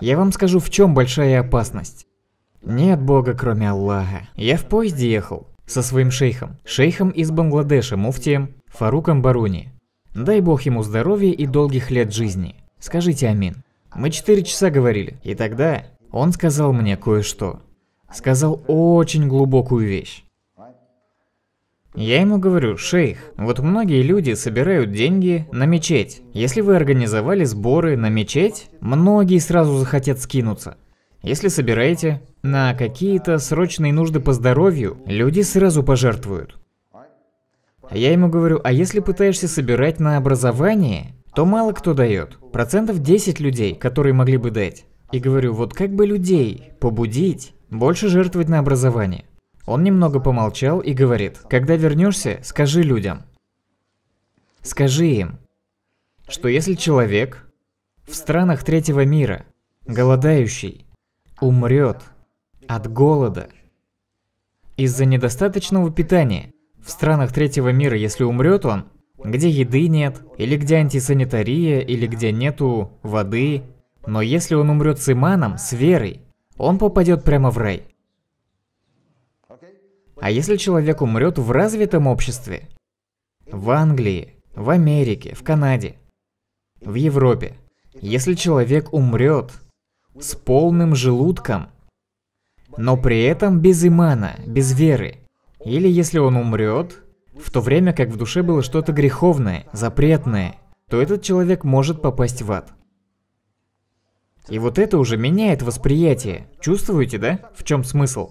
Я вам скажу, в чем большая опасность. Нет бога, кроме Аллаха. Я в поезде ехал со своим шейхом, шейхом из Бангладеша, муфтием Фаруком Баруни. Дай бог ему здоровья и долгих лет жизни. Скажите амин. Мы четыре часа говорили, и тогда он сказал мне кое-что. Сказал очень глубокую вещь. Я ему говорю, шейх, вот многие люди собирают деньги на мечеть. Если вы организовали сборы на мечеть, многие сразу захотят скинуться. Если собираете на какие-то срочные нужды по здоровью, люди сразу пожертвуют. А я ему говорю, а если пытаешься собирать на образование, то мало кто дает. Процентов 10 людей, которые могли бы дать. И говорю, вот как бы людей побудить больше жертвовать на образование. Он немного помолчал и говорит, когда вернешься, скажи людям. Скажи им, что если человек в странах третьего мира, голодающий, умрет от голода из-за недостаточного питания, в странах третьего мира, если умрет он, где еды нет, или где антисанитария, или где нету воды, но если он умрет с иманом, с верой, он попадет прямо в рай. А если человек умрет в развитом обществе? В Англии, в Америке, в Канаде, в Европе. Если человек умрет с полным желудком, но при этом без имана, без веры, или если он умрет, в то время как в душе было что-то греховное, запретное, то этот человек может попасть в ад. И вот это уже меняет восприятие. Чувствуете, да? В чем смысл?